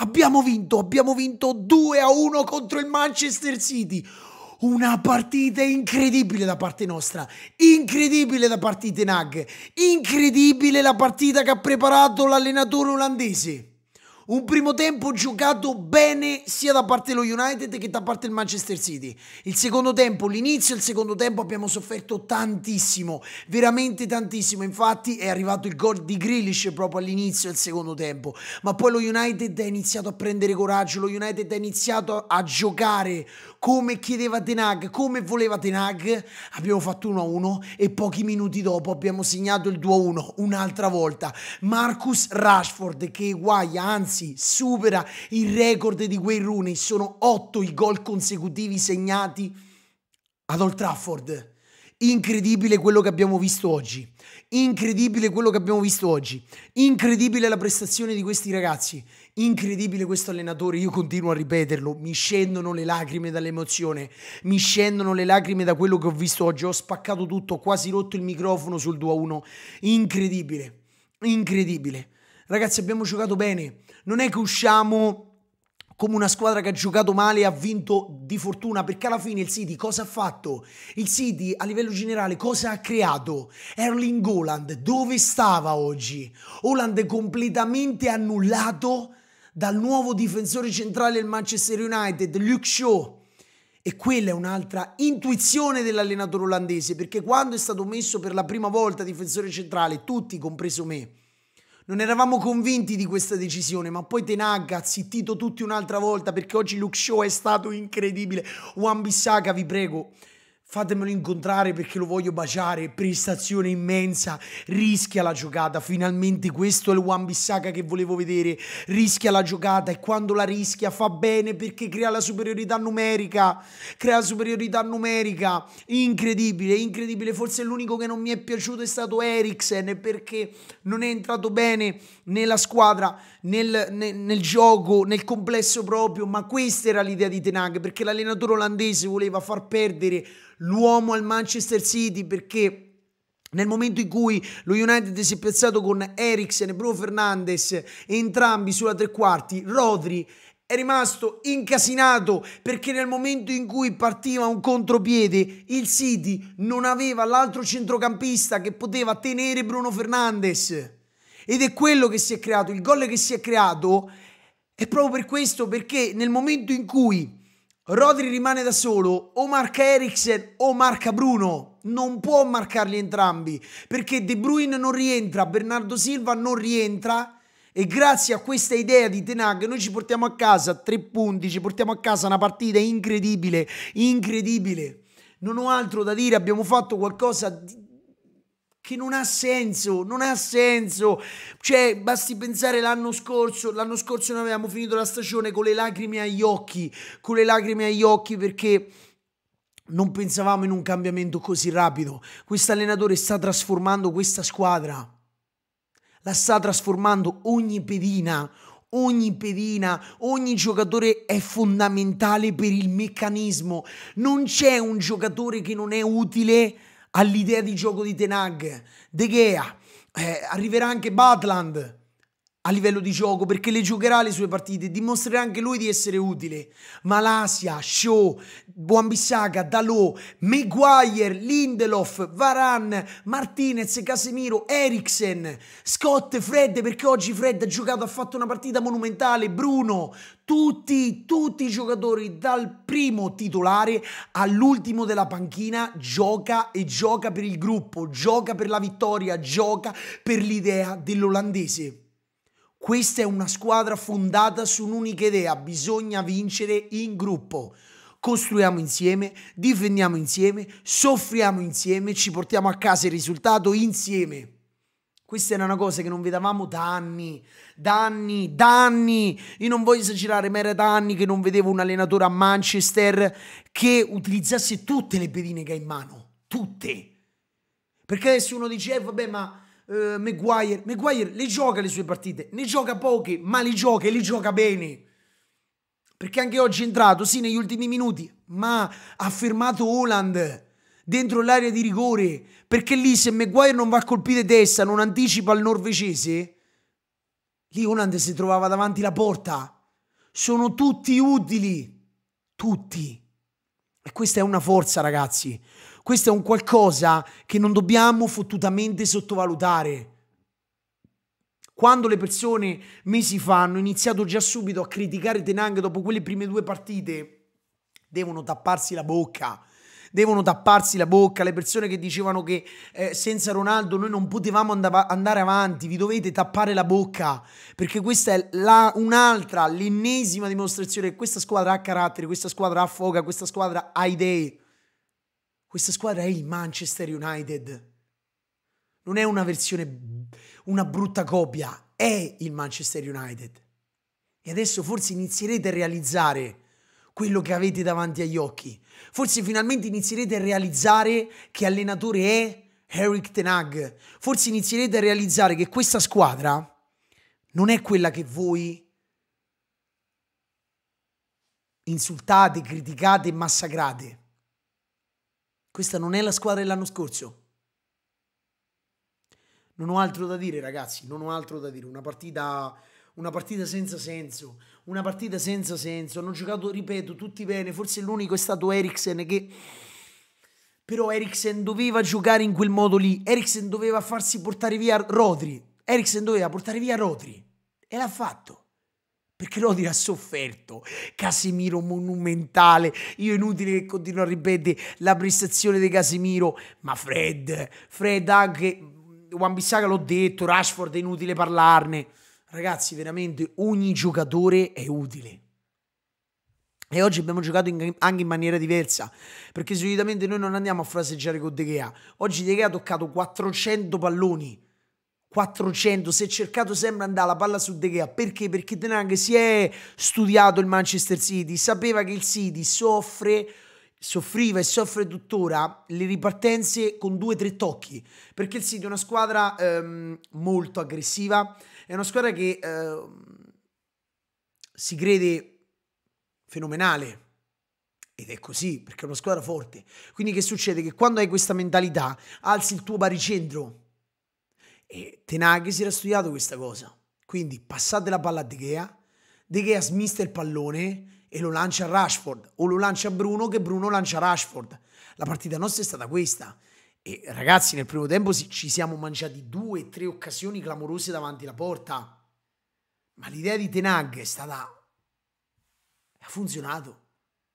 Abbiamo vinto, abbiamo vinto 2 a 1 contro il Manchester City. Una partita incredibile da parte nostra, incredibile la partita di Tenag, incredibile la partita che ha preparato l'allenatore olandese. Un primo tempo giocato bene sia da parte dello United che da parte del Manchester City. Il secondo tempo, l'inizio del secondo tempo abbiamo sofferto tantissimo, veramente tantissimo. Infatti è arrivato il gol di Grealish proprio all'inizio del secondo tempo, ma poi lo United ha iniziato a prendere coraggio, lo United ha iniziato a giocare come chiedeva Tenag, come voleva Tenag. Abbiamo fatto 1-1 e pochi minuti dopo abbiamo segnato il 2-1 un'altra volta. Marcus Rashford che eguaglia, anzi anzi supera il record di quei Rooney, sono otto i gol consecutivi segnati ad Old Trafford. Incredibile quello che abbiamo visto oggi. Incredibile quello che abbiamo visto oggi. Incredibile la prestazione di questi ragazzi. Incredibile questo allenatore. Io continuo a ripeterlo. Mi scendono le lacrime dall'emozione. Mi scendono le lacrime da quello che ho visto oggi. Ho spaccato tutto. Ho quasi rotto il microfono sul 2-1. Incredibile. Incredibile ragazzi abbiamo giocato bene, non è che usciamo come una squadra che ha giocato male e ha vinto di fortuna, perché alla fine il City cosa ha fatto? Il City a livello generale cosa ha creato? Erling Holland dove stava oggi? Holland è completamente annullato dal nuovo difensore centrale del Manchester United, Luke Shaw. E quella è un'altra intuizione dell'allenatore olandese, perché quando è stato messo per la prima volta difensore centrale, tutti, compreso me, non eravamo convinti di questa decisione, ma poi Tenag ha zittito tutti un'altra volta perché oggi Luke Show è stato incredibile. One Bissaka, vi prego, fatemelo incontrare perché lo voglio baciare, prestazione immensa, rischia la giocata, finalmente questo è il One Bissaka che volevo vedere, rischia la giocata e quando la rischia fa bene perché crea la superiorità numerica, crea la superiorità numerica, incredibile, incredibile, forse l'unico che non mi è piaciuto è stato Eriksen perché non è entrato bene nella squadra, nel, nel, nel gioco, nel complesso proprio, ma questa era l'idea di Tenag perché l'allenatore olandese voleva far perdere l'uomo al Manchester City perché nel momento in cui lo United si è piazzato con Eriksen e Bruno Fernandes entrambi sulla tre quarti, Rodri è rimasto incasinato perché nel momento in cui partiva un contropiede il City non aveva l'altro centrocampista che poteva tenere Bruno Fernandes ed è quello che si è creato, il gol che si è creato è proprio per questo perché nel momento in cui Rodri rimane da solo, o marca Eriksen o marca Bruno, non può marcarli entrambi, perché De Bruyne non rientra, Bernardo Silva non rientra e grazie a questa idea di Tenag noi ci portiamo a casa tre punti, ci portiamo a casa una partita incredibile, incredibile. Non ho altro da dire, abbiamo fatto qualcosa di che non ha senso, non ha senso. Cioè, basti pensare l'anno scorso, l'anno scorso noi avevamo finito la stagione con le lacrime agli occhi, con le lacrime agli occhi perché non pensavamo in un cambiamento così rapido. Quest'allenatore sta trasformando questa squadra. La sta trasformando ogni pedina, ogni pedina, ogni giocatore è fondamentale per il meccanismo. Non c'è un giocatore che non è utile all'idea di gioco di Tenag, De Gea, eh, arriverà anche Batland, a livello di gioco perché le giocherà le sue partite, dimostrerà anche lui di essere utile. Malasia, Shaw, Buambissaga, Dalot, Maguire, Lindelof, Varane, Martinez, Casemiro, Eriksen, Scott, Fred perché oggi Fred ha giocato, ha fatto una partita monumentale, Bruno, tutti, tutti i giocatori dal primo titolare all'ultimo della panchina gioca e gioca per il gruppo, gioca per la vittoria, gioca per l'idea dell'olandese. Questa è una squadra fondata su un'unica idea, bisogna vincere in gruppo. Costruiamo insieme, difendiamo insieme, soffriamo insieme, ci portiamo a casa il risultato insieme. Questa era una cosa che non vedevamo da anni, da anni, da anni. Io non voglio esagerare, ma era da anni che non vedevo un allenatore a Manchester che utilizzasse tutte le pedine che ha in mano. Tutte. Perché adesso uno dice, eh, vabbè, ma eh, Maguire. Maguire le gioca le sue partite, ne gioca poche, ma le gioca e le gioca bene. Perché anche oggi è entrato, sì, negli ultimi minuti, ma ha fermato Holland dentro l'area di rigore. Perché lì se Maguire non va a colpire testa, non anticipa il norvegese, lì Holland si trovava davanti la porta. Sono tutti utili. Tutti. E questa è una forza, ragazzi. Questo è un qualcosa che non dobbiamo fottutamente sottovalutare. Quando le persone mesi fa hanno iniziato già subito a criticare Tenang dopo quelle prime due partite, devono tapparsi la bocca devono tapparsi la bocca, le persone che dicevano che eh, senza Ronaldo noi non potevamo andava, andare avanti, vi dovete tappare la bocca, perché questa è un'altra, l'ennesima dimostrazione che questa squadra ha carattere, questa squadra ha foga, questa squadra ha idee. Questa squadra è il Manchester United. Non è una versione, una brutta copia, è il Manchester United. E adesso forse inizierete a realizzare quello che avete davanti agli occhi. Forse finalmente inizierete a realizzare che allenatore è Eric Tenag. Forse inizierete a realizzare che questa squadra non è quella che voi insultate, criticate e massacrate. Questa non è la squadra dell'anno scorso. Non ho altro da dire, ragazzi, non ho altro da dire. Una partita, una partita senza senso, una partita senza senso. Hanno giocato, ripeto, tutti bene. Forse l'unico è stato Eriksen che... Però Eriksen doveva giocare in quel modo lì. Eriksen doveva farsi portare via Rodri. Eriksen doveva portare via Rodri. E l'ha fatto perché Lodi ha sofferto, Casimiro monumentale, io inutile che continuo a ripetere la prestazione di Casimiro, ma Fred, Fred anche, Juan Bissaka l'ho detto, Rashford è inutile parlarne, ragazzi veramente ogni giocatore è utile. E oggi abbiamo giocato in, anche in maniera diversa, perché solitamente noi non andiamo a fraseggiare con De Gea. Oggi De Gea ha toccato 400 palloni, 400, si è cercato sempre andare la palla su De Gea, perché? Perché Denang si è studiato il Manchester City, sapeva che il City soffre, soffriva e soffre tuttora le ripartenze con due o tre tocchi, perché il City è una squadra ehm, molto aggressiva, è una squadra che ehm, si crede fenomenale, ed è così, perché è una squadra forte. Quindi che succede? Che quando hai questa mentalità, alzi il tuo baricentro, e Tenaghi si era studiato questa cosa. Quindi passate la palla a De Gea, De Gea smiste il pallone e lo lancia a Rashford o lo lancia a Bruno che Bruno lancia a Rashford. La partita nostra è stata questa. E ragazzi, nel primo tempo ci siamo mangiati due, tre occasioni clamorose davanti alla porta. Ma l'idea di Tenag è stata... Ha funzionato.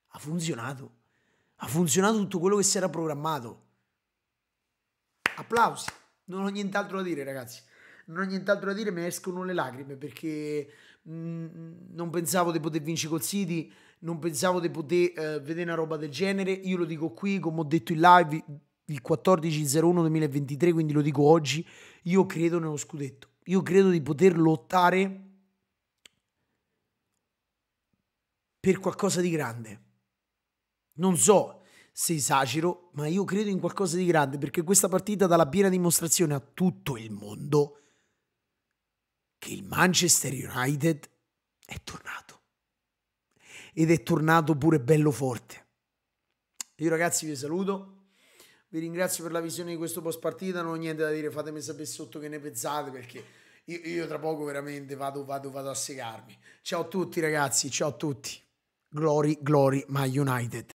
Ha funzionato. Ha funzionato tutto quello che si era programmato. Applausi. Non ho nient'altro da dire, ragazzi. Non ho nient'altro da dire, mi escono le lacrime perché mh, mm, non pensavo di poter vincere col City, non pensavo di poter eh, vedere una roba del genere. Io lo dico qui, come ho detto in live il 14-01-2023, quindi lo dico oggi. Io credo nello scudetto. Io credo di poter lottare per qualcosa di grande. Non so, se esagero, ma io credo in qualcosa di grande perché questa partita dà la piena dimostrazione a tutto il mondo che il Manchester United è tornato. Ed è tornato pure bello forte. Io ragazzi vi saluto. Vi ringrazio per la visione di questo post partita. Non ho niente da dire, fatemi sapere sotto che ne pensate perché io, io tra poco veramente vado, vado, vado a segarmi. Ciao a tutti ragazzi, ciao a tutti. Glory, glory, my United.